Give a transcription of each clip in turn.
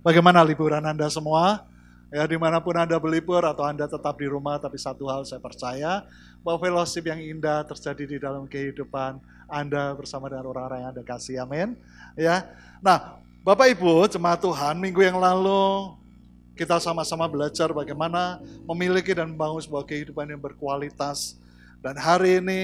Bagaimana liburan Anda semua? Ya, dimanapun Anda berlibur atau Anda tetap di rumah, tapi satu hal saya percaya, bahwa fellowship yang indah terjadi di dalam kehidupan Anda bersama dengan orang-orang yang Anda kasih, amin. Ya. Nah, Bapak Ibu, jemaat Tuhan, minggu yang lalu kita sama-sama belajar bagaimana memiliki dan membangun sebuah kehidupan yang berkualitas. Dan hari ini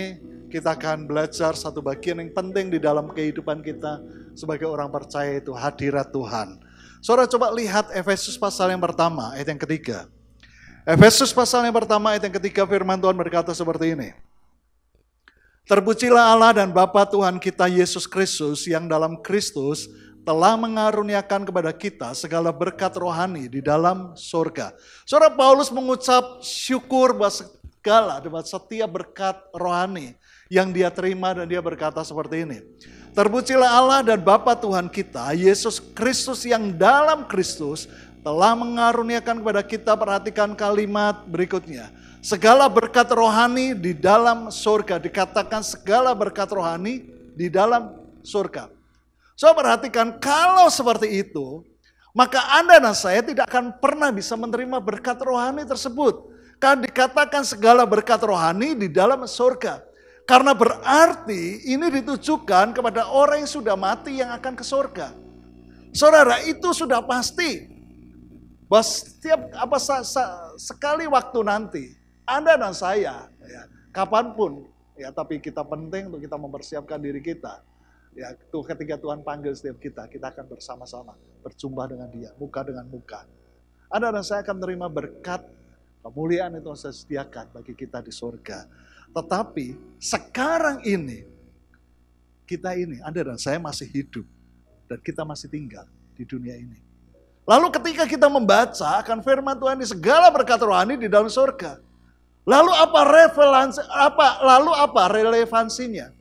kita akan belajar satu bagian yang penting di dalam kehidupan kita sebagai orang percaya itu hadirat Tuhan. Saudara coba lihat Efesus pasal yang pertama, ayat yang ketiga. Efesus pasal yang pertama, ayat yang ketiga firman Tuhan berkata seperti ini. Terpujilah Allah dan Bapa Tuhan kita Yesus Kristus yang dalam Kristus telah mengaruniakan kepada kita segala berkat rohani di dalam surga. Saudara Paulus mengucap syukur buat segala, buat setiap berkat rohani yang dia terima dan dia berkata seperti ini. Terpujilah Allah dan Bapa Tuhan kita, Yesus Kristus yang dalam Kristus telah mengaruniakan kepada kita perhatikan kalimat berikutnya. Segala berkat rohani di dalam surga, dikatakan segala berkat rohani di dalam surga. So perhatikan kalau seperti itu, maka Anda dan saya tidak akan pernah bisa menerima berkat rohani tersebut. Kan dikatakan segala berkat rohani di dalam surga. Karena berarti ini ditujukan kepada orang yang sudah mati yang akan ke surga. Saudara, itu sudah pasti. Bahwa setiap apa sa, sa, sekali waktu nanti, Anda dan saya, ya, kapanpun, ya tapi kita penting untuk kita mempersiapkan diri kita. Ya, tuh ketika Tuhan panggil setiap kita, kita akan bersama-sama berjumpa dengan Dia, muka dengan muka. Anda dan saya akan menerima berkat kemuliaan itu yang saya sediakan bagi kita di surga. Tetapi sekarang ini, kita ini, Anda dan saya masih hidup. Dan kita masih tinggal di dunia ini. Lalu ketika kita membaca akan firman Tuhan di segala berkat rohani di dalam surga. Lalu apa relevansi apa lalu apa relevansinya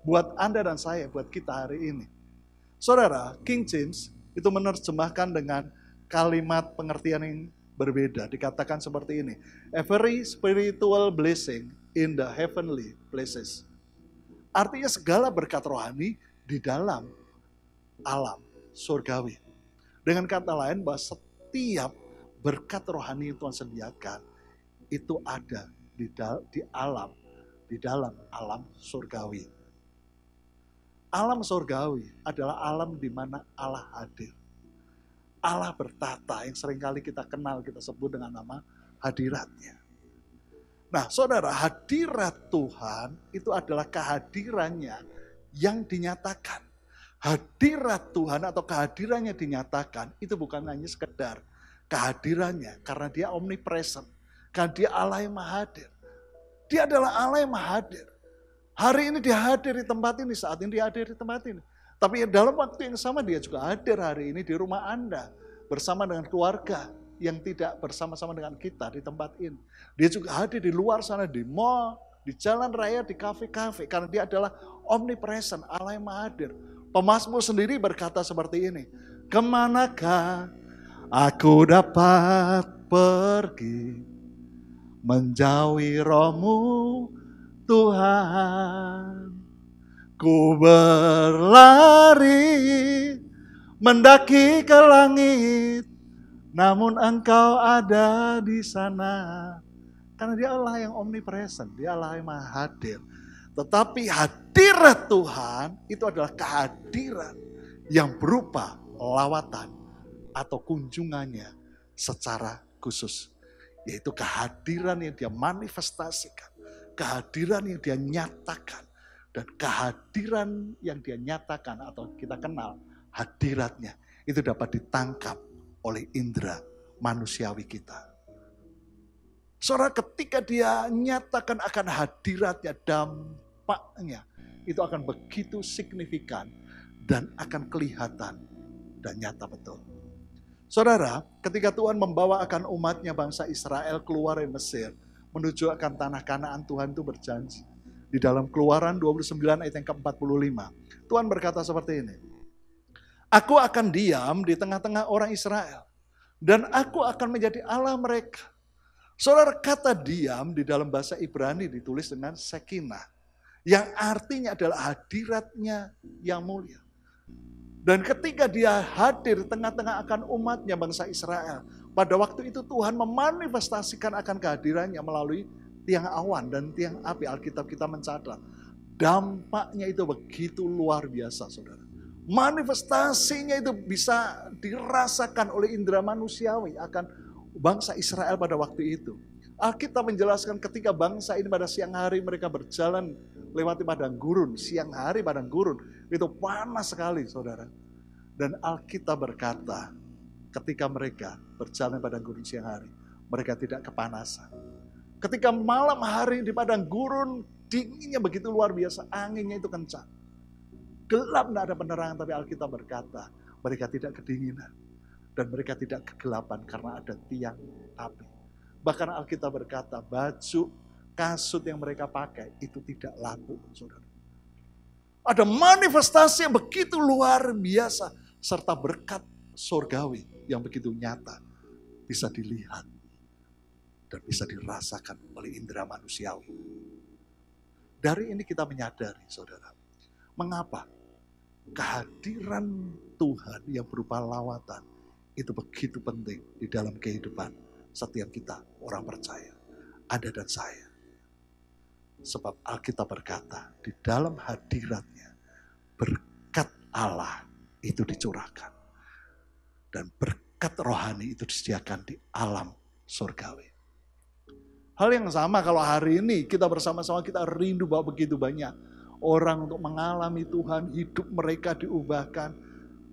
buat Anda dan saya, buat kita hari ini? Saudara, King James itu menerjemahkan dengan kalimat pengertian yang berbeda. Dikatakan seperti ini, every spiritual blessing in the heavenly places. Artinya segala berkat rohani di dalam alam surgawi. Dengan kata lain bahwa setiap berkat rohani yang Tuhan sediakan itu ada di, dal di alam, di dalam alam surgawi. Alam surgawi adalah alam di mana Allah hadir. Allah bertata yang seringkali kita kenal, kita sebut dengan nama hadiratnya. Nah saudara, hadirat Tuhan itu adalah kehadirannya yang dinyatakan. Hadirat Tuhan atau kehadirannya dinyatakan itu bukan hanya sekedar kehadirannya karena dia omnipresent. Karena dia Allah yang mahadir. Dia adalah Allah yang mahadir. Hari ini dia hadir di tempat ini, saat ini dia hadir di tempat ini. Tapi dalam waktu yang sama dia juga hadir hari ini di rumah Anda bersama dengan keluarga, yang tidak bersama-sama dengan kita di tempat ini. Dia juga hadir di luar sana, di mall, di jalan raya, di kafe-kafe. Karena dia adalah omnipresent, Allah yang hadir. Pemasmur sendiri berkata seperti ini, Kemanakah aku dapat pergi menjauhi rohmu Tuhan. Ku berlari mendaki ke langit namun engkau ada di sana. Karena dia Allah yang omnipresent, dia Allah yang maha hadir. Tetapi hadirat Tuhan itu adalah kehadiran yang berupa lawatan atau kunjungannya secara khusus. Yaitu kehadiran yang dia manifestasikan, kehadiran yang dia nyatakan, dan kehadiran yang dia nyatakan atau kita kenal hadiratnya itu dapat ditangkap oleh indera manusiawi kita. Saudara ketika dia nyatakan akan hadiratnya, dampaknya itu akan begitu signifikan dan akan kelihatan dan nyata betul. Saudara, ketika Tuhan membawa akan umatnya bangsa Israel keluar dari Mesir, menuju akan tanah kanaan Tuhan itu berjanji. Di dalam keluaran 29 ayat yang ke-45, Tuhan berkata seperti ini, Aku akan diam di tengah-tengah orang Israel. Dan aku akan menjadi Allah mereka. Saudara kata diam di dalam bahasa Ibrani ditulis dengan sekinah. Yang artinya adalah hadiratnya yang mulia. Dan ketika dia hadir tengah-tengah akan umatnya bangsa Israel, pada waktu itu Tuhan memanifestasikan akan kehadirannya melalui tiang awan dan tiang api. Alkitab kita mencatat. Dampaknya itu begitu luar biasa saudara manifestasinya itu bisa dirasakan oleh indera manusiawi akan bangsa Israel pada waktu itu. Alkitab menjelaskan ketika bangsa ini pada siang hari mereka berjalan lewati padang gurun, siang hari padang gurun, itu panas sekali saudara. Dan Alkitab berkata, ketika mereka berjalan padang gurun siang hari, mereka tidak kepanasan. Ketika malam hari di padang gurun, dinginnya begitu luar biasa, anginnya itu kencang gelap, tidak ada penerangan. Tapi Alkitab berkata, mereka tidak kedinginan. Dan mereka tidak kegelapan karena ada tiang api. Bahkan Alkitab berkata, baju kasut yang mereka pakai itu tidak lapuk, saudara. Ada manifestasi yang begitu luar biasa. Serta berkat surgawi yang begitu nyata. Bisa dilihat dan bisa dirasakan oleh indera manusiawi. Dari ini kita menyadari, saudara, mengapa kehadiran Tuhan yang berupa lawatan itu begitu penting di dalam kehidupan setiap kita orang percaya. Anda dan saya. Sebab Alkitab berkata, di dalam hadiratnya berkat Allah itu dicurahkan. Dan berkat rohani itu disediakan di alam surgawi. Hal yang sama kalau hari ini kita bersama-sama kita rindu bahwa begitu banyak orang untuk mengalami Tuhan, hidup mereka diubahkan.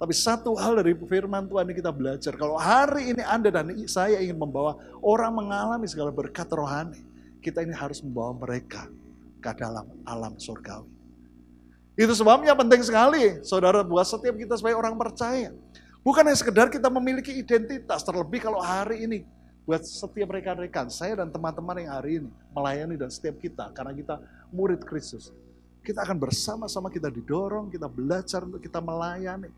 Tapi satu hal dari firman Tuhan yang kita belajar, kalau hari ini Anda dan saya ingin membawa orang mengalami segala berkat rohani, kita ini harus membawa mereka ke dalam alam surgawi. Itu sebabnya penting sekali, saudara, buat setiap kita sebagai orang percaya. Bukan hanya sekedar kita memiliki identitas, terlebih kalau hari ini buat setiap rekan-rekan, saya dan teman-teman yang hari ini melayani dan setiap kita, karena kita murid Kristus. Kita akan bersama-sama kita didorong, kita belajar untuk kita melayani.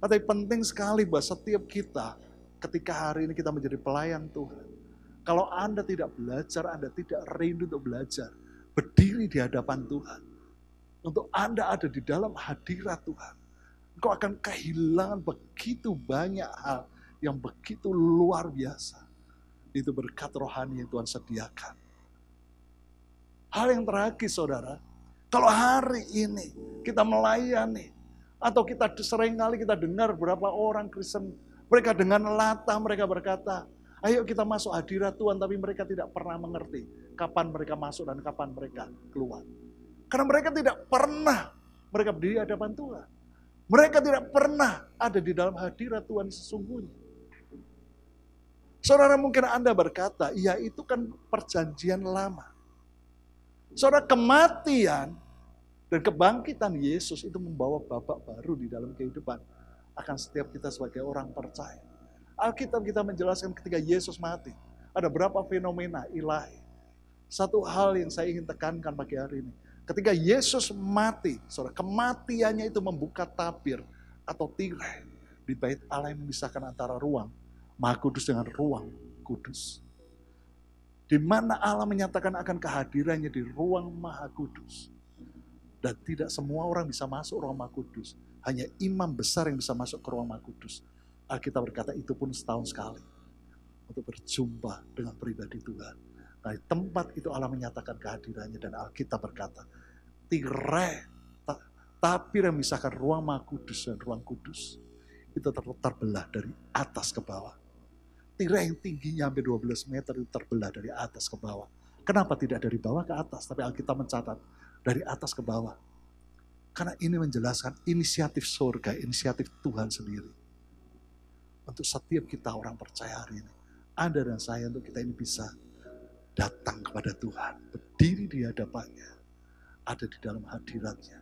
Tapi penting sekali buat setiap kita ketika hari ini kita menjadi pelayan Tuhan. Kalau Anda tidak belajar, Anda tidak rindu untuk belajar. Berdiri di hadapan Tuhan. Untuk Anda ada di dalam hadirat Tuhan. Engkau akan kehilangan begitu banyak hal yang begitu luar biasa. Itu berkat rohani yang Tuhan sediakan. Hal yang terakhir, saudara, kalau hari ini kita melayani, atau kita sering kali kita dengar berapa orang Kristen, mereka dengan latah mereka berkata, ayo kita masuk hadirat Tuhan, tapi mereka tidak pernah mengerti kapan mereka masuk dan kapan mereka keluar. Karena mereka tidak pernah mereka berdiri di hadapan Tuhan. Mereka tidak pernah ada di dalam hadirat Tuhan sesungguhnya. Saudara mungkin Anda berkata, ya itu kan perjanjian lama. Saudara kematian dan kebangkitan Yesus itu membawa babak baru di dalam kehidupan akan setiap kita sebagai orang percaya. Alkitab kita menjelaskan ketika Yesus mati, ada berapa fenomena ilahi. Satu hal yang saya ingin tekankan pagi hari ini. Ketika Yesus mati, saudara, kematiannya itu membuka tabir atau tirai di bait Allah yang memisahkan antara ruang Maha Kudus dengan ruang kudus di mana Allah menyatakan akan kehadirannya di ruang Maha Kudus. Dan tidak semua orang bisa masuk ruang Maha Kudus. Hanya imam besar yang bisa masuk ke ruang Maha Kudus. Alkitab berkata itu pun setahun sekali. Untuk berjumpa dengan pribadi Tuhan. Nah, tempat itu Allah menyatakan kehadirannya dan Alkitab berkata, tire tapi yang misalkan ruang Maha Kudus dan ruang kudus itu terletak belah dari atas ke bawah tirai yang tingginya hampir 12 meter itu terbelah dari atas ke bawah. Kenapa tidak dari bawah ke atas? Tapi Alkitab mencatat dari atas ke bawah. Karena ini menjelaskan inisiatif surga, inisiatif Tuhan sendiri. Untuk setiap kita orang percaya hari ini. Anda dan saya untuk kita ini bisa datang kepada Tuhan. Berdiri di hadapannya. Ada di dalam hadiratnya.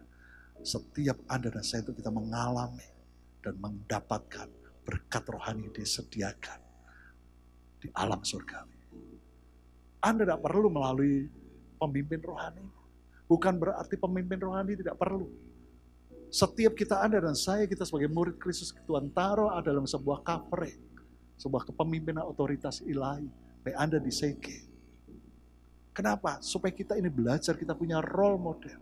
Setiap Anda dan saya itu kita mengalami dan mendapatkan berkat rohani disediakan di alam surgawi. Anda tidak perlu melalui pemimpin rohani. Bukan berarti pemimpin rohani tidak perlu. Setiap kita Anda dan saya, kita sebagai murid Kristus, Tuhan taruh ada dalam sebuah kapre, Sebuah kepemimpinan otoritas ilahi. Baik Anda di seke. Kenapa? Supaya kita ini belajar, kita punya role model.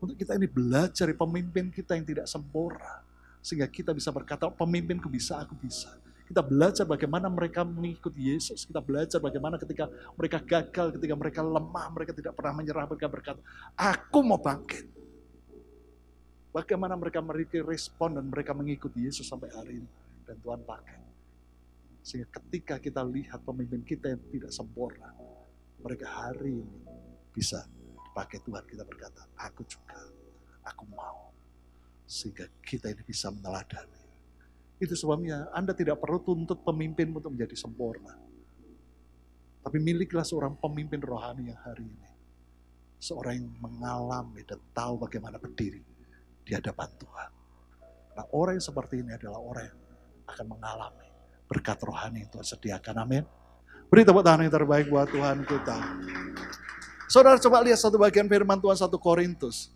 Untuk kita ini belajar pemimpin kita yang tidak sempurna. Sehingga kita bisa berkata, pemimpin pemimpinku bisa, aku bisa kita belajar bagaimana mereka mengikuti Yesus. Kita belajar bagaimana ketika mereka gagal, ketika mereka lemah, mereka tidak pernah menyerah. Mereka berkata, aku mau bangkit. Bagaimana mereka memiliki respon dan mereka mengikuti Yesus sampai hari ini. Dan Tuhan pakai. Sehingga ketika kita lihat pemimpin kita yang tidak sempurna, mereka hari ini bisa pakai Tuhan. Kita berkata, aku juga, aku mau. Sehingga kita ini bisa meneladani itu sebabnya Anda tidak perlu tuntut pemimpin untuk menjadi sempurna. Tapi miliklah seorang pemimpin rohani yang hari ini. Seorang yang mengalami dan tahu bagaimana berdiri di hadapan Tuhan. Nah orang yang seperti ini adalah orang yang akan mengalami berkat rohani yang Tuhan sediakan. Amin. Beri tepuk tangan yang terbaik buat Tuhan kita. Saudara coba lihat satu bagian firman Tuhan 1 Korintus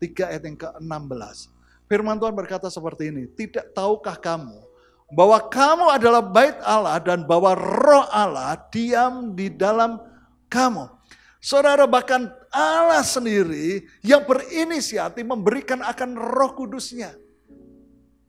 3 ayat yang ke-16. Firman Tuhan berkata seperti ini, tidak tahukah kamu bahwa kamu adalah bait Allah dan bahwa roh Allah diam di dalam kamu. Saudara bahkan Allah sendiri yang berinisiatif memberikan akan roh kudusnya.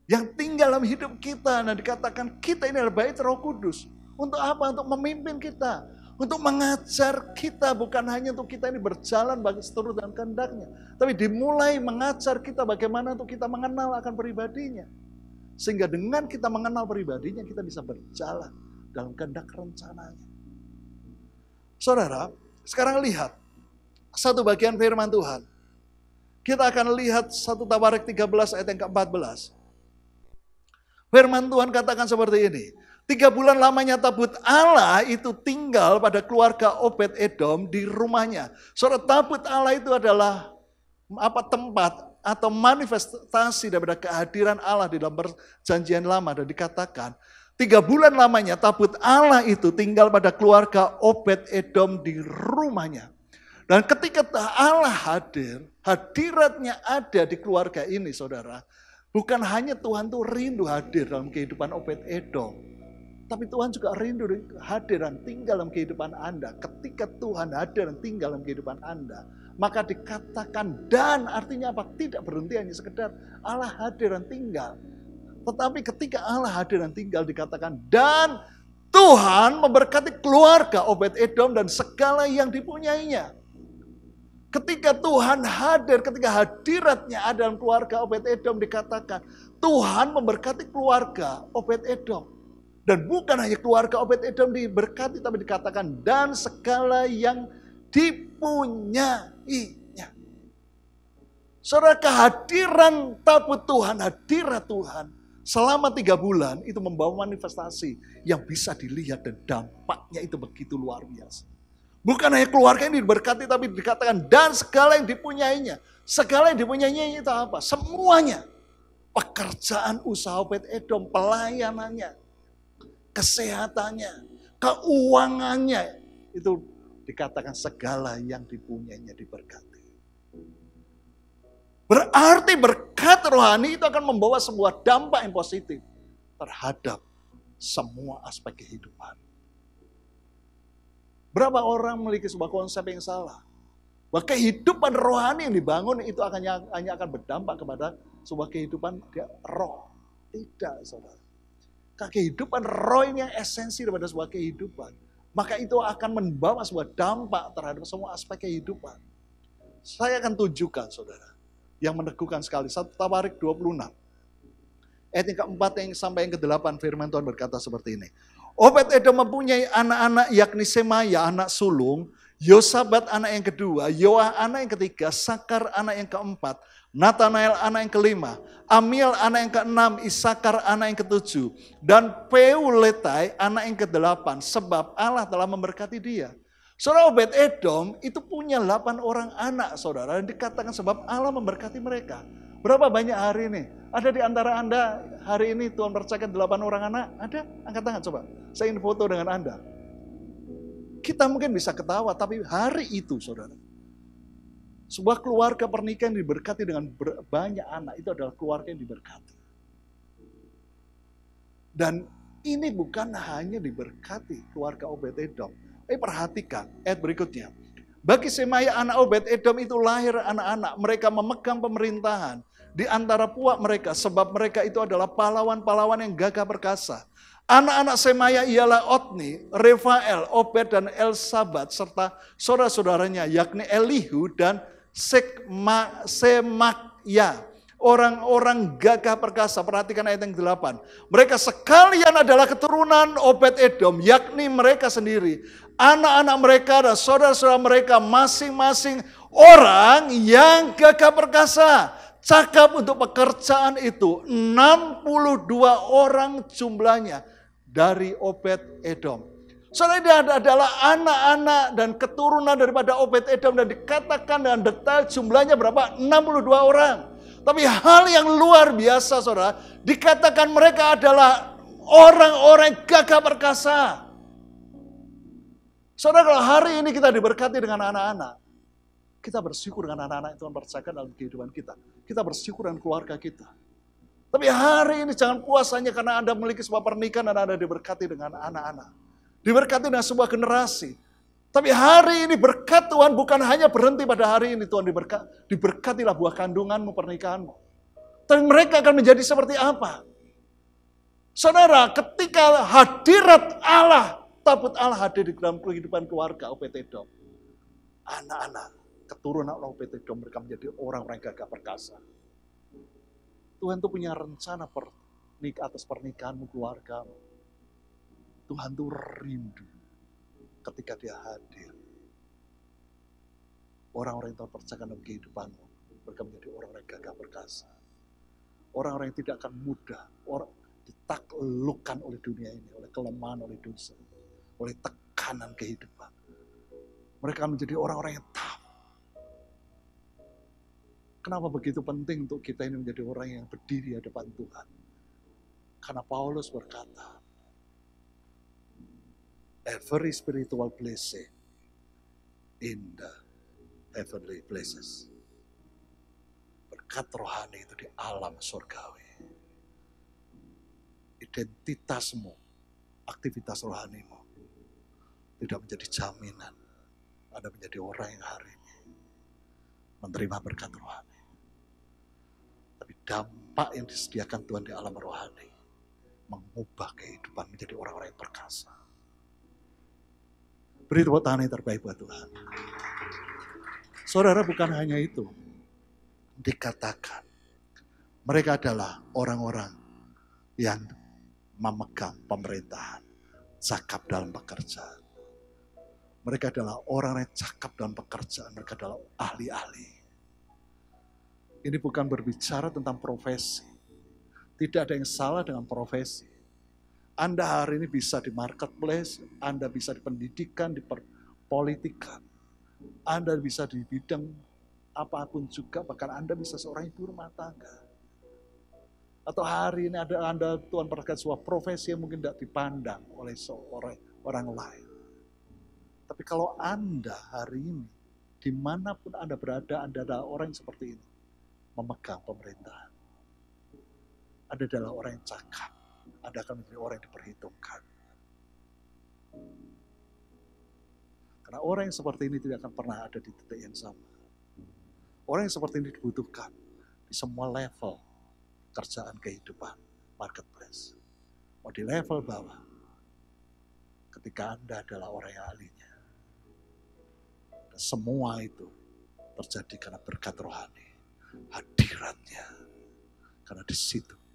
Yang tinggal dalam hidup kita. dan nah, dikatakan kita ini adalah bait roh kudus. Untuk apa? Untuk memimpin kita untuk mengajar kita, bukan hanya untuk kita ini berjalan bagi seturut dan kehendaknya. Tapi dimulai mengajar kita bagaimana untuk kita mengenal akan pribadinya. Sehingga dengan kita mengenal pribadinya, kita bisa berjalan dalam kehendak rencananya. Saudara, sekarang lihat satu bagian firman Tuhan. Kita akan lihat satu Tawarik 13 ayat yang ke-14. Firman Tuhan katakan seperti ini. Tiga bulan lamanya tabut Allah itu tinggal pada keluarga Obed Edom di rumahnya. Saudara tabut Allah itu adalah apa tempat atau manifestasi daripada kehadiran Allah di dalam perjanjian lama dan dikatakan tiga bulan lamanya tabut Allah itu tinggal pada keluarga Obed Edom di rumahnya. Dan ketika Allah hadir, hadiratnya ada di keluarga ini saudara. Bukan hanya Tuhan itu rindu hadir dalam kehidupan Obed Edom tapi Tuhan juga rindu hadir dan tinggal dalam kehidupan Anda. Ketika Tuhan hadir dan tinggal dalam kehidupan Anda, maka dikatakan dan artinya apa? Tidak berhenti hanya sekedar Allah hadir dan tinggal. Tetapi ketika Allah hadir dan tinggal dikatakan dan Tuhan memberkati keluarga Obed Edom dan segala yang dipunyainya. Ketika Tuhan hadir, ketika hadiratnya ada dalam keluarga Obed Edom dikatakan Tuhan memberkati keluarga Obed Edom. Dan bukan hanya keluarga Obed Edom diberkati, tapi dikatakan dan segala yang dipunyainya. Saudara kehadiran tabut Tuhan, hadirat Tuhan selama tiga bulan itu membawa manifestasi yang bisa dilihat dan dampaknya itu begitu luar biasa. Bukan hanya keluarga yang diberkati tapi dikatakan dan segala yang dipunyainya. Segala yang dipunyainya itu apa? Semuanya. Pekerjaan usaha Obed Edom, pelayanannya kesehatannya, keuangannya. Itu dikatakan segala yang dipunyainya diberkati. Berarti berkat rohani itu akan membawa sebuah dampak yang positif terhadap semua aspek kehidupan. Berapa orang memiliki sebuah konsep yang salah? Bahwa kehidupan rohani yang dibangun itu akan hanya akan berdampak kepada sebuah kehidupan roh. Tidak, saudara kehidupan, roh ini yang esensi daripada sebuah kehidupan. Maka itu akan membawa sebuah dampak terhadap semua aspek kehidupan. Saya akan tunjukkan saudara, yang meneguhkan sekali. Satu Tawarik 26. Ayat yang keempat yang sampai yang ke delapan firman Tuhan berkata seperti ini. Obed Edom mempunyai anak-anak yakni Semaya anak sulung, Yosabat anak yang kedua, Yoah anak yang ketiga, Sakar anak yang keempat, Nathanael anak yang kelima, Amiel anak yang keenam, Isakar anak yang ketujuh, dan Peuletai anak yang kedelapan, sebab Allah telah memberkati dia. Saudara Obed Edom itu punya delapan orang anak saudara, dan dikatakan sebab Allah memberkati mereka. Berapa banyak hari ini? Ada di antara Anda hari ini Tuhan percayakan delapan orang anak? Ada? Angkat tangan coba. Saya ingin foto dengan Anda. Kita mungkin bisa ketawa, tapi hari itu saudara sebuah keluarga pernikahan diberkati dengan banyak anak itu adalah keluarga yang diberkati. Dan ini bukan hanya diberkati keluarga Obed Edom. Tapi perhatikan ayat berikutnya. Bagi Semaya anak Obed Edom itu lahir anak-anak. Mereka memegang pemerintahan di antara puak mereka. Sebab mereka itu adalah pahlawan-pahlawan yang gagah perkasa. Anak-anak Semaya ialah Otni, Refael, Obed, dan Elsabat, serta saudara-saudaranya yakni Elihu dan Sekma, semakya. Orang-orang gagah perkasa. Perhatikan ayat yang ke-8. Mereka sekalian adalah keturunan Obed Edom, yakni mereka sendiri. Anak-anak mereka dan saudara-saudara mereka masing-masing orang yang gagah perkasa cakap untuk pekerjaan itu 62 orang jumlahnya dari Obed Edom. Soalnya dia adalah anak-anak dan keturunan daripada Obed Edom dan dikatakan dengan detail jumlahnya berapa? 62 orang. Tapi hal yang luar biasa saudara, dikatakan mereka adalah orang-orang gagah perkasa. Saudara kalau hari ini kita diberkati dengan anak-anak, kita bersyukur dengan anak-anak itu mempercayakan dalam kehidupan kita. Kita bersyukur dengan keluarga kita. Tapi hari ini jangan puasanya karena Anda memiliki sebuah pernikahan dan Anda diberkati dengan anak-anak diberkati dengan sebuah generasi. Tapi hari ini berkat Tuhan bukan hanya berhenti pada hari ini Tuhan diberkat, diberkatilah buah kandunganmu, pernikahanmu. Tapi mereka akan menjadi seperti apa? Saudara, ketika hadirat Allah, tabut Allah hadir di dalam kehidupan keluarga OPT Dom. Anak-anak, keturunan OPT Dom mereka menjadi orang-orang yang gagah perkasa. Tuhan itu punya rencana per, atas pernikahanmu, keluargamu. Tuhan tuh rindu ketika dia hadir. Orang-orang yang terpercayakan dalam kehidupanmu, mereka menjadi orang-orang yang gagah perkasa. Orang-orang yang tidak akan mudah, orang ditaklukkan oleh dunia ini, oleh kelemahan, oleh dosa, oleh tekanan kehidupan. Mereka menjadi orang-orang yang tahu. Kenapa begitu penting untuk kita ini menjadi orang yang berdiri di hadapan Tuhan? Karena Paulus berkata, every spiritual place in the heavenly places. Berkat rohani itu di alam surgawi. Identitasmu, aktivitas rohanimu tidak menjadi jaminan Anda menjadi orang yang hari ini menerima berkat rohani. Tapi dampak yang disediakan Tuhan di alam rohani mengubah kehidupan menjadi orang-orang yang perkasa. Beri tepuk tangan yang terbaik buat Tuhan. Saudara bukan hanya itu. Dikatakan. Mereka adalah orang-orang yang memegang pemerintahan. Cakap dalam pekerjaan. Mereka adalah orang yang cakap dalam pekerjaan. Mereka adalah ahli-ahli. Ini bukan berbicara tentang profesi. Tidak ada yang salah dengan profesi. Anda hari ini bisa di marketplace, Anda bisa di pendidikan, di politikan, Anda bisa di bidang apapun juga, bahkan Anda bisa seorang ibu rumah tangga. Atau hari ini ada Anda Tuhan perhatikan sebuah profesi yang mungkin tidak dipandang oleh seorang orang lain. Tapi kalau Anda hari ini, dimanapun Anda berada, Anda adalah orang yang seperti ini, memegang pemerintahan. Anda adalah orang yang cakap anda akan menjadi orang yang diperhitungkan. Karena orang yang seperti ini tidak akan pernah ada di titik yang sama. Orang yang seperti ini dibutuhkan di semua level kerjaan kehidupan, marketplace. Mau di level bawah, ketika Anda adalah orang yang ahlinya. Dan semua itu terjadi karena berkat rohani, hadiratnya. Karena di situ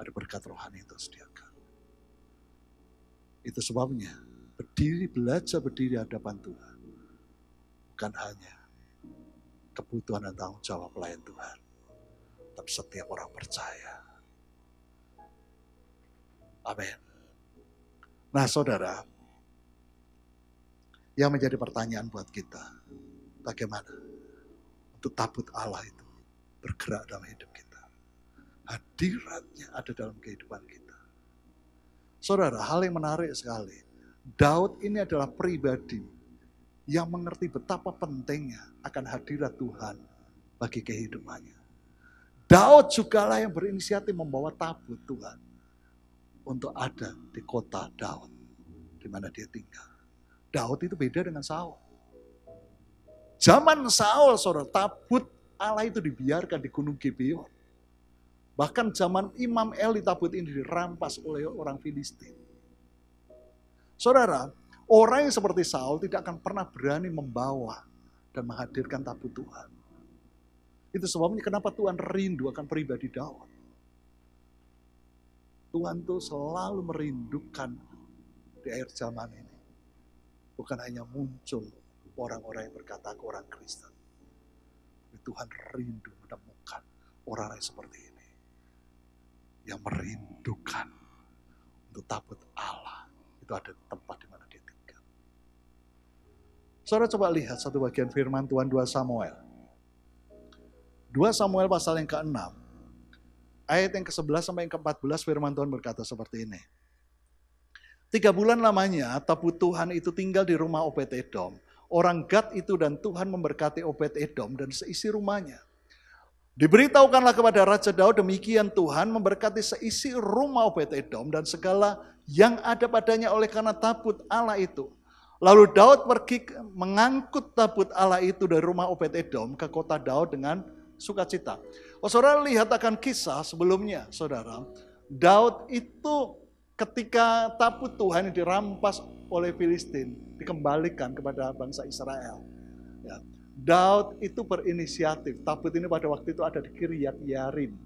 ada berkat rohani yang sediakan. Itu sebabnya berdiri, belajar berdiri hadapan Tuhan. Bukan hanya kebutuhan dan tanggung jawab lain Tuhan. Tapi setiap orang percaya. Amin. Nah saudara, yang menjadi pertanyaan buat kita, bagaimana untuk tabut Allah itu bergerak dalam hidup kita. Hadiratnya ada dalam kehidupan kita. Saudara, hal yang menarik sekali. Daud ini adalah pribadi yang mengerti betapa pentingnya akan hadirat Tuhan bagi kehidupannya. Daud jugalah yang berinisiatif membawa tabut Tuhan untuk ada di kota Daud, di mana dia tinggal. Daud itu beda dengan Saul. Zaman Saul, saudara, tabut Allah itu dibiarkan di Gunung Gibeon. Bahkan zaman Imam Eli tabut ini dirampas oleh orang Filistin. Saudara, orang yang seperti Saul tidak akan pernah berani membawa dan menghadirkan tabut Tuhan. Itu sebabnya kenapa Tuhan rindu akan pribadi Daud. Tuhan itu selalu merindukan di akhir zaman ini. Bukan hanya muncul orang-orang yang berkata ke orang Kristen. Tuhan rindu menemukan orang-orang seperti ini yang merindukan untuk takut Allah. Itu ada tempat di mana dia tinggal. Saudara coba lihat satu bagian firman Tuhan 2 Samuel. 2 Samuel pasal yang ke-6. Ayat yang ke-11 sampai yang ke-14 firman Tuhan berkata seperti ini. Tiga bulan lamanya tabu Tuhan itu tinggal di rumah Obed Edom. Orang Gad itu dan Tuhan memberkati Obed Edom dan seisi rumahnya. Diberitahukanlah kepada Raja Daud, demikian Tuhan memberkati seisi rumah Obed Edom dan segala yang ada padanya oleh karena tabut Allah itu. Lalu Daud pergi mengangkut tabut Allah itu dari rumah Obed Edom ke kota Daud dengan sukacita. Oh, saudara lihat akan kisah sebelumnya, saudara. Daud itu ketika tabut Tuhan dirampas oleh Filistin dikembalikan kepada bangsa Israel. Ya. Daud itu berinisiatif. Tabut ini pada waktu itu ada di Kiryat Yarin.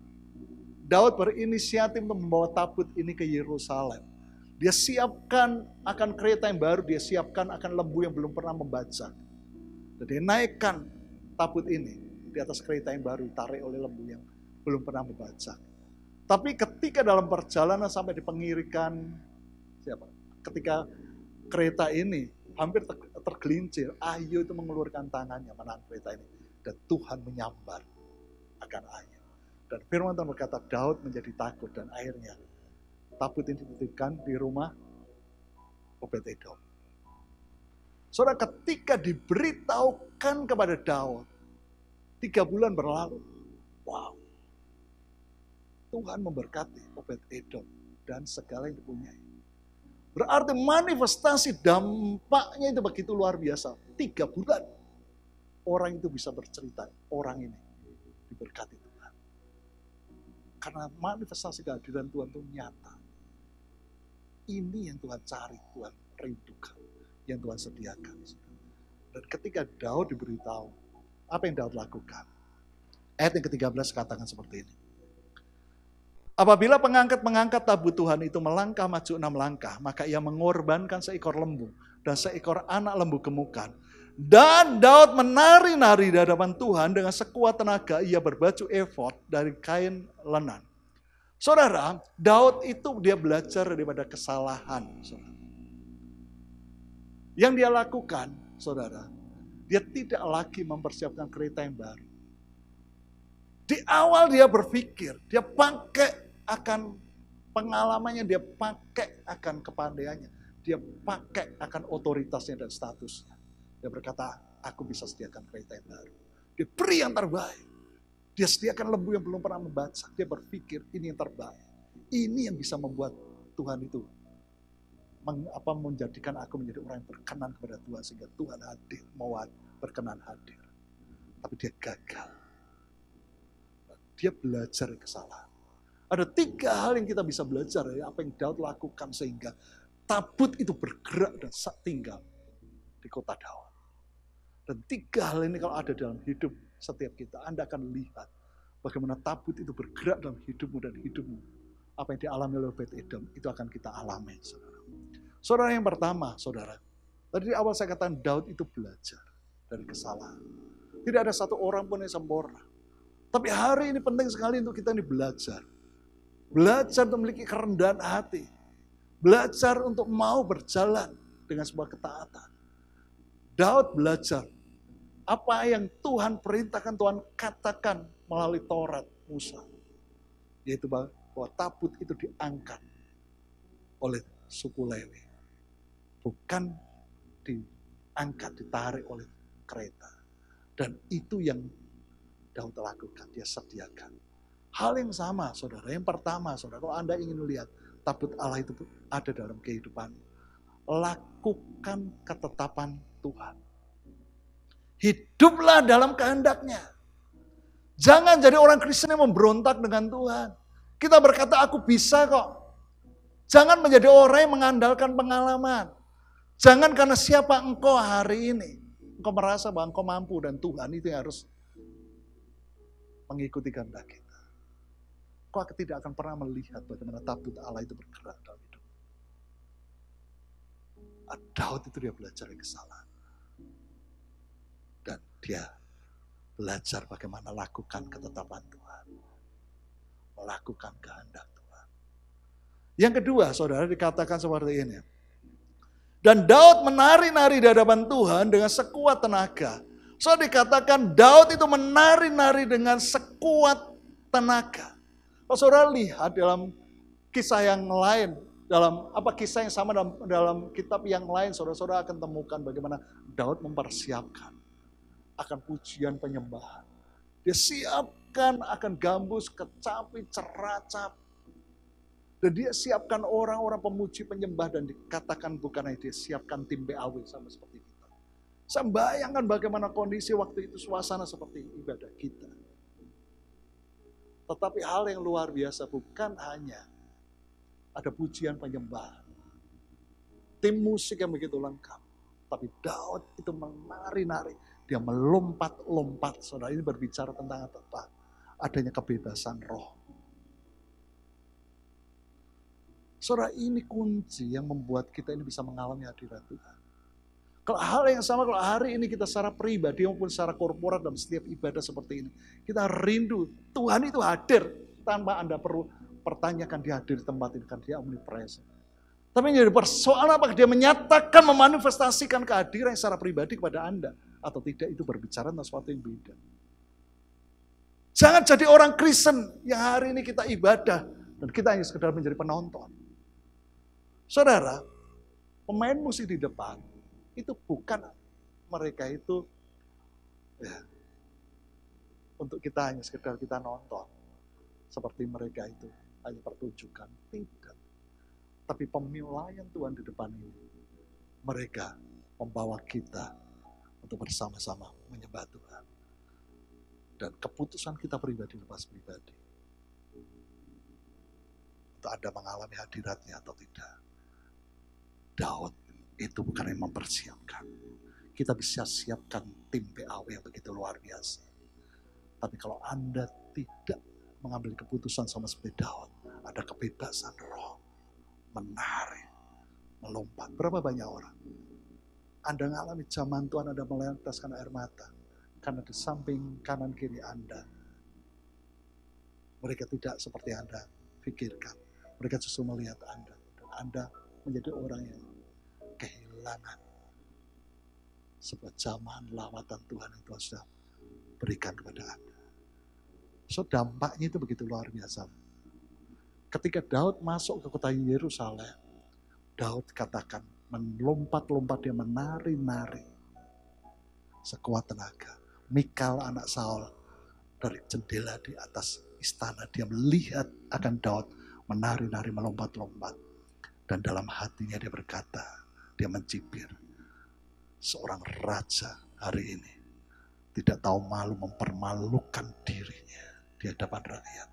Daud berinisiatif membawa tabut ini ke Yerusalem. Dia siapkan akan kereta yang baru, dia siapkan akan lembu yang belum pernah membajak. Dan dia naikkan tabut ini di atas kereta yang baru, ditarik oleh lembu yang belum pernah membajak. Tapi ketika dalam perjalanan sampai di pengirikan, siapa? ketika kereta ini hampir tergelincir, Ayu itu mengeluarkan tangannya menahan kereta ini. Dan Tuhan menyambar akan Ayu. Dan firman Tuhan berkata, Daud menjadi takut dan akhirnya tabut ini dititipkan di rumah Obed Edom. Saudara ketika diberitahukan kepada Daud, tiga bulan berlalu, wow, Tuhan memberkati Obed Edom dan segala yang dipunyai. Berarti manifestasi dampaknya itu begitu luar biasa. Tiga bulan orang itu bisa bercerita, orang ini diberkati Tuhan. Karena manifestasi kehadiran Tuhan itu nyata. Ini yang Tuhan cari, Tuhan rindukan, yang Tuhan sediakan. Dan ketika Daud diberitahu, apa yang Daud lakukan? Ayat yang ke-13 katakan seperti ini. Apabila pengangkat-pengangkat tabu Tuhan itu melangkah maju enam langkah, maka ia mengorbankan seekor lembu dan seekor anak lembu kemukan. Dan Daud menari-nari di hadapan Tuhan dengan sekuat tenaga ia berbaju efod dari kain lenan. Saudara, Daud itu dia belajar daripada kesalahan. Saudara. Yang dia lakukan, saudara, dia tidak lagi mempersiapkan kereta yang baru. Di awal dia berpikir, dia pakai akan pengalamannya, dia pakai akan kepandaiannya, dia pakai akan otoritasnya dan statusnya. Dia berkata, aku bisa sediakan kereta yang baru. Dia beri yang terbaik. Dia sediakan lembu yang belum pernah membaca. Dia berpikir, ini yang terbaik. Ini yang bisa membuat Tuhan itu meng, apa, menjadikan aku menjadi orang yang berkenan kepada Tuhan. Sehingga Tuhan hadir, mau berkenan hadir. Tapi dia gagal. Dia belajar kesalahan ada tiga hal yang kita bisa belajar ya apa yang Daud lakukan sehingga tabut itu bergerak dan tinggal di kota Daud. Dan tiga hal ini kalau ada dalam hidup setiap kita, Anda akan lihat bagaimana tabut itu bergerak dalam hidupmu dan hidupmu. Apa yang dialami oleh Bet Edom, itu akan kita alami, saudara. Saudara yang pertama, saudara. Tadi di awal saya katakan Daud itu belajar dari kesalahan. Tidak ada satu orang pun yang sempurna. Tapi hari ini penting sekali untuk kita ini belajar Belajar untuk memiliki kerendahan hati. Belajar untuk mau berjalan dengan sebuah ketaatan. Daud belajar apa yang Tuhan perintahkan, Tuhan katakan melalui Taurat Musa. Yaitu bahwa tabut itu diangkat oleh suku Lewi. Bukan diangkat, ditarik oleh kereta. Dan itu yang Daud lakukan, dia sediakan. Hal yang sama, saudara. Yang pertama, saudara, kalau Anda ingin melihat tabut Allah itu ada dalam kehidupan. Lakukan ketetapan Tuhan. Hiduplah dalam kehendaknya. Jangan jadi orang Kristen yang memberontak dengan Tuhan. Kita berkata, aku bisa kok. Jangan menjadi orang yang mengandalkan pengalaman. Jangan karena siapa engkau hari ini. Engkau merasa bahwa engkau mampu dan Tuhan itu yang harus mengikuti kehendaknya kau tidak akan pernah melihat bagaimana tabut Allah itu bergerak dalam hidup. Ah, Daud itu dia belajar dari kesalahan. Dan dia belajar bagaimana lakukan ketetapan Tuhan. Melakukan kehendak Tuhan. Yang kedua, saudara dikatakan seperti ini. Dan Daud menari-nari di hadapan Tuhan dengan sekuat tenaga. So dikatakan Daud itu menari-nari dengan sekuat tenaga. Kalau saudara lihat dalam kisah yang lain, dalam apa kisah yang sama dalam, dalam kitab yang lain, saudara-saudara akan temukan bagaimana Daud mempersiapkan akan pujian penyembahan. Dia siapkan akan gambus, kecapi, ceracap. Dan dia siapkan orang-orang pemuji penyembah dan dikatakan bukan dia siapkan tim BAW sama seperti kita. Saya bayangkan bagaimana kondisi waktu itu suasana seperti ibadah kita tetapi hal yang luar biasa bukan hanya ada pujian penyembahan. Tim musik yang begitu lengkap. Tapi Daud itu menari-nari. Dia melompat-lompat. Saudara ini berbicara tentang apa adanya kebebasan roh. Saudara ini kunci yang membuat kita ini bisa mengalami hadirat Tuhan. Kalau hal yang sama kalau hari ini kita secara pribadi maupun secara korporat dalam setiap ibadah seperti ini. Kita rindu Tuhan itu hadir tanpa Anda perlu pertanyakan dia hadir di tempat ini kan dia omnipresent. Tapi yang jadi persoalan apakah dia menyatakan memanifestasikan kehadiran secara pribadi kepada Anda atau tidak itu berbicara tentang sesuatu yang beda. Jangan jadi orang Kristen yang hari ini kita ibadah dan kita hanya sekedar menjadi penonton. Saudara, pemain musik di depan itu bukan mereka itu ya, untuk kita hanya sekedar kita nonton seperti mereka itu hanya pertunjukan tidak tapi pemilaian Tuhan di depan ini mereka membawa kita untuk bersama-sama menyembah Tuhan dan keputusan kita pribadi lepas pribadi untuk ada mengalami hadiratnya atau tidak Daud itu bukan yang mempersiapkan. Kita bisa siapkan tim PAW yang begitu luar biasa. Tapi kalau Anda tidak mengambil keputusan sama seperti Daud, ada kebebasan roh, menarik, melompat. Berapa banyak orang? Anda ngalami zaman Tuhan Anda melentaskan air mata. Karena di samping kanan kiri Anda, mereka tidak seperti Anda pikirkan. Mereka justru melihat Anda. Dan Anda menjadi orang yang kehilangan. Sebab zaman lawatan Tuhan yang Tuhan sudah berikan kepada Anda. So dampaknya itu begitu luar biasa. Ketika Daud masuk ke kota Yerusalem, Daud katakan melompat-lompat dia menari-nari sekuat tenaga. Mikal anak Saul dari jendela di atas istana dia melihat akan Daud menari-nari melompat-lompat dan dalam hatinya dia berkata, dia mencibir. Seorang raja hari ini tidak tahu malu mempermalukan dirinya di hadapan rakyat.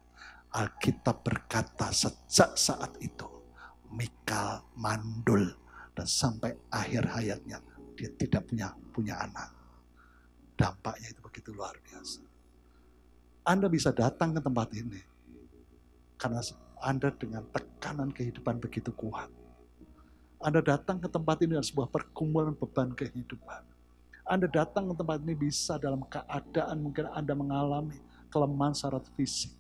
Alkitab berkata sejak saat itu Mikal mandul dan sampai akhir hayatnya dia tidak punya punya anak. Dampaknya itu begitu luar biasa. Anda bisa datang ke tempat ini karena Anda dengan tekanan kehidupan begitu kuat anda datang ke tempat ini dengan sebuah perkumpulan beban kehidupan. Anda datang ke tempat ini bisa dalam keadaan mungkin Anda mengalami kelemahan secara fisik.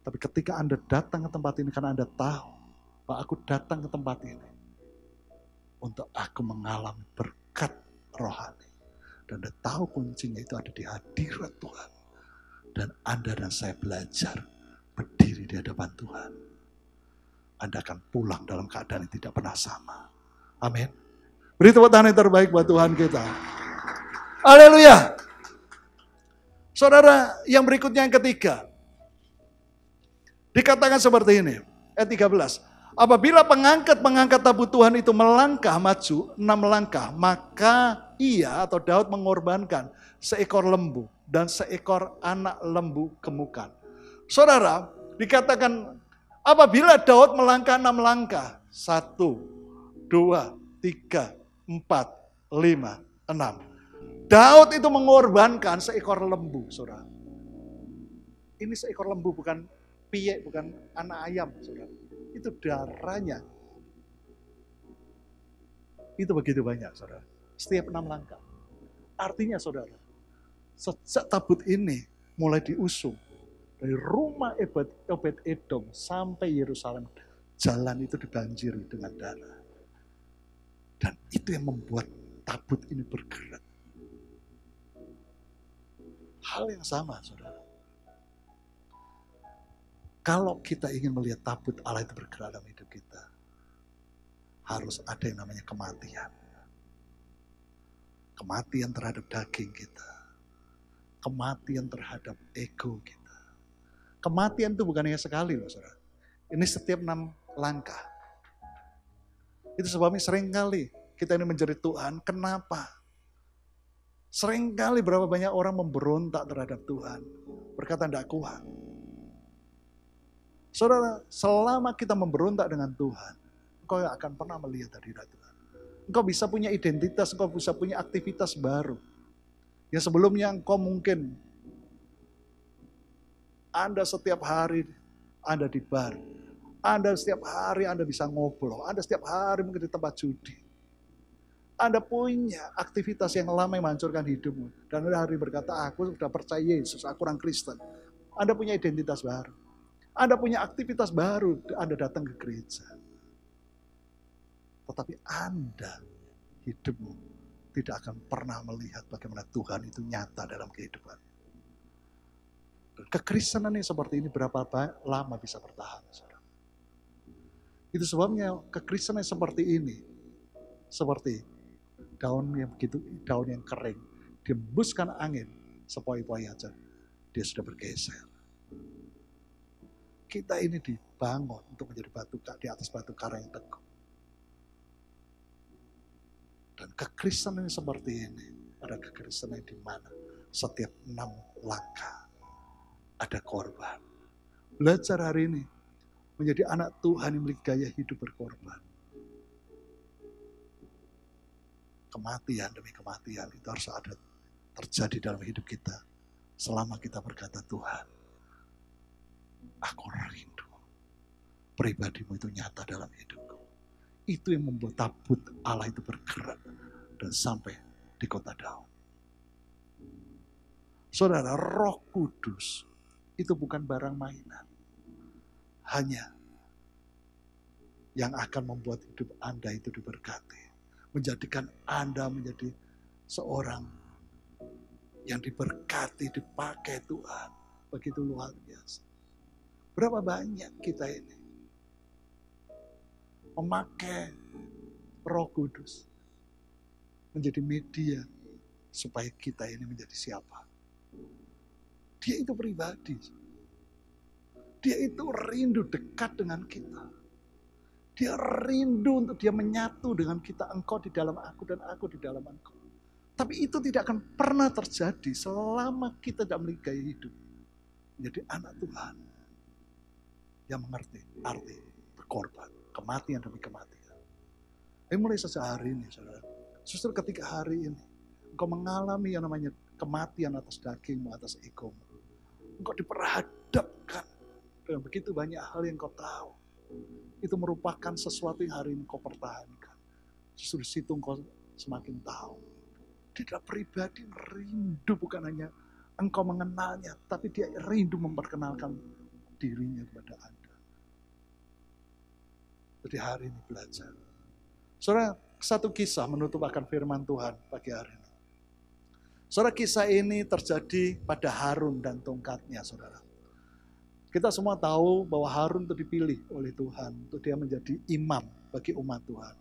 Tapi ketika Anda datang ke tempat ini karena Anda tahu bahwa aku datang ke tempat ini untuk aku mengalami berkat rohani. Dan Anda tahu kuncinya itu ada di hadirat Tuhan. Dan Anda dan saya belajar berdiri di hadapan Tuhan anda akan pulang dalam keadaan yang tidak pernah sama. Amin. Beri tepuk tangan yang terbaik buat Tuhan kita. Haleluya. Saudara, yang berikutnya yang ketiga. Dikatakan seperti ini, ayat 13. Apabila pengangkat-pengangkat tabut Tuhan itu melangkah maju, enam langkah, maka ia atau Daud mengorbankan seekor lembu dan seekor anak lembu kemukan. Saudara, dikatakan Apabila Daud melangkah enam langkah, satu, dua, tiga, empat, lima, enam. Daud itu mengorbankan seekor lembu, saudara. Ini seekor lembu bukan piyek, bukan anak ayam, saudara. Itu darahnya. Itu begitu banyak, saudara. Setiap enam langkah. Artinya, saudara, sejak tabut ini mulai diusung, dari rumah Ebed, Ebed Edom sampai Yerusalem, jalan itu dibanjiri dengan darah. Dan itu yang membuat tabut ini bergerak. Hal yang sama, saudara. Kalau kita ingin melihat tabut Allah itu bergerak dalam hidup kita, harus ada yang namanya kematian. Kematian terhadap daging kita. Kematian terhadap ego kita. Kematian itu bukan hanya sekali loh saudara. Ini setiap enam langkah. Itu sebabnya seringkali kita ini menjadi Tuhan, kenapa? Seringkali berapa banyak orang memberontak terhadap Tuhan. Berkata tidak kuat. Saudara, selama kita memberontak dengan Tuhan, engkau yang akan pernah melihat dari Tuhan. Engkau bisa punya identitas, engkau bisa punya aktivitas baru. Yang sebelumnya engkau mungkin anda setiap hari Anda di bar. Anda setiap hari Anda bisa ngobrol. Anda setiap hari mungkin di tempat judi. Anda punya aktivitas yang lama yang menghancurkan hidupmu. Dan Anda hari berkata, aku sudah percaya Yesus, aku orang Kristen. Anda punya identitas baru. Anda punya aktivitas baru, Anda datang ke gereja. Tetapi Anda, hidupmu, tidak akan pernah melihat bagaimana Tuhan itu nyata dalam kehidupan kekristenan yang seperti ini berapa lama bisa bertahan? Saudara? Itu sebabnya kekristenan yang seperti ini, seperti daun yang begitu, daun yang kering, dihembuskan angin, sepoi-poi aja, dia sudah bergeser. Kita ini dibangun untuk menjadi batu di atas batu karang yang teguh. Dan kekristenan yang seperti ini, ada kekristenan di mana setiap enam langkah ada korban. Belajar hari ini menjadi anak Tuhan yang memiliki gaya hidup berkorban. Kematian demi kematian itu harus ada terjadi dalam hidup kita selama kita berkata Tuhan, aku rindu pribadimu itu nyata dalam hidupku. Itu yang membuat tabut Allah itu bergerak dan sampai di kota Daud. Saudara, roh kudus itu bukan barang mainan. Hanya yang akan membuat hidup Anda itu diberkati. Menjadikan Anda menjadi seorang yang diberkati, dipakai Tuhan. Begitu luar biasa. Berapa banyak kita ini memakai roh kudus menjadi media supaya kita ini menjadi siapa? Dia itu pribadi. Dia itu rindu dekat dengan kita. Dia rindu untuk dia menyatu dengan kita. Engkau di dalam aku dan aku di dalam engkau. Tapi itu tidak akan pernah terjadi selama kita tidak memiliki gaya hidup. Menjadi anak Tuhan yang mengerti arti berkorban. Kematian demi kematian. Tapi mulai sejak hari ini, saudara. Justru ketika hari ini, engkau mengalami yang namanya kematian atas dagingmu, atas egomu Engkau diperhadapkan dengan begitu banyak hal yang kau tahu. Itu merupakan sesuatu yang hari ini kau pertahankan. Justru situ engkau semakin tahu. tidak pribadi rindu bukan hanya engkau mengenalnya, tapi dia rindu memperkenalkan dirinya kepada Anda. Jadi hari ini belajar. Saudara, satu kisah menutup akan firman Tuhan pagi hari ini. Saudara kisah ini terjadi pada Harun dan tongkatnya saudara. Kita semua tahu bahwa Harun itu dipilih oleh Tuhan untuk dia menjadi imam bagi umat Tuhan.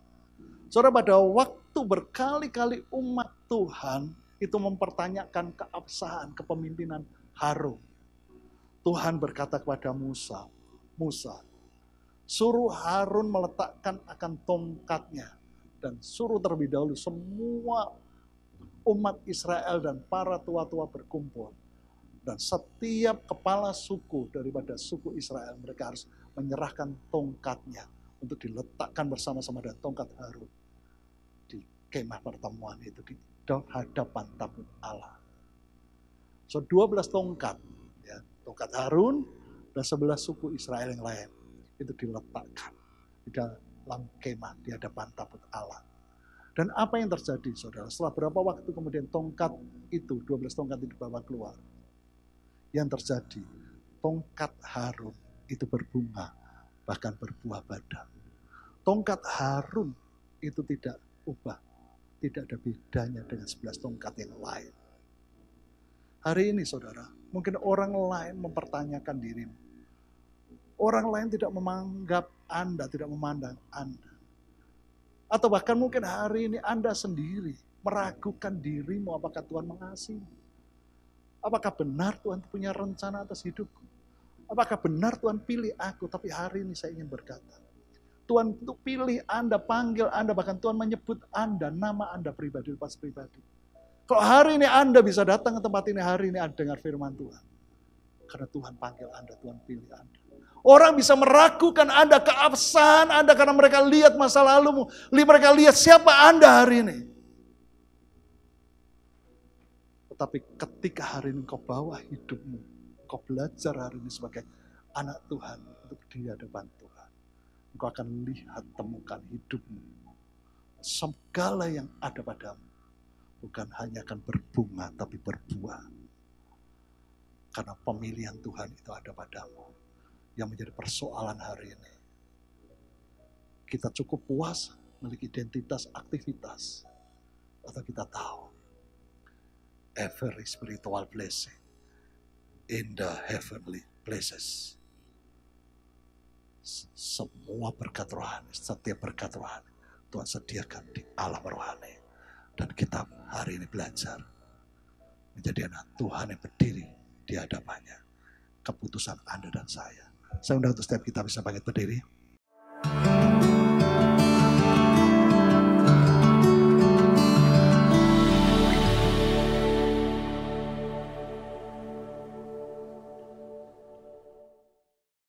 Saudara pada waktu berkali-kali umat Tuhan itu mempertanyakan keabsahan kepemimpinan Harun. Tuhan berkata kepada Musa, Musa, suruh Harun meletakkan akan tongkatnya dan suruh terlebih dahulu semua umat Israel dan para tua-tua berkumpul. Dan setiap kepala suku daripada suku Israel mereka harus menyerahkan tongkatnya untuk diletakkan bersama-sama dengan tongkat Harun di kemah pertemuan itu di hadapan tabut Allah. So 12 tongkat, ya, tongkat Harun dan 11 suku Israel yang lain itu diletakkan di dalam kemah di hadapan tabut Allah dan apa yang terjadi, saudara? Setelah berapa waktu kemudian tongkat itu, 12 tongkat itu dibawa keluar. Yang terjadi, tongkat Harun itu berbunga, bahkan berbuah badan. Tongkat Harun itu tidak ubah, tidak ada bedanya dengan 11 tongkat yang lain. Hari ini saudara, mungkin orang lain mempertanyakan dirimu. Orang lain tidak memanggap Anda, tidak memandang Anda atau bahkan mungkin hari ini Anda sendiri meragukan dirimu apakah Tuhan mengasihi. Apakah benar Tuhan punya rencana atas hidupku? Apakah benar Tuhan pilih aku? Tapi hari ini saya ingin berkata, Tuhan itu pilih Anda, panggil Anda, bahkan Tuhan menyebut Anda, nama Anda pribadi, lepas pribadi. Kalau hari ini Anda bisa datang ke tempat ini, hari ini Anda dengar firman Tuhan. Karena Tuhan panggil Anda, Tuhan pilih Anda. Orang bisa meragukan Anda, keabsahan Anda karena mereka lihat masa lalumu. Mereka lihat siapa Anda hari ini. Tetapi ketika hari ini kau bawa hidupmu, kau belajar hari ini sebagai anak Tuhan untuk di hadapan Tuhan. Engkau akan lihat, temukan hidupmu. Segala yang ada padamu bukan hanya akan berbunga, tapi berbuah. Karena pemilihan Tuhan itu ada padamu yang menjadi persoalan hari ini. Kita cukup puas memiliki identitas aktivitas atau kita tahu every spiritual blessing in the heavenly places. Semua berkat rohani, setiap berkat rohani Tuhan sediakan di alam rohani. Dan kita hari ini belajar menjadi anak Tuhan yang berdiri di hadapannya. Keputusan Anda dan saya saya undang untuk setiap kita bisa bangkit berdiri.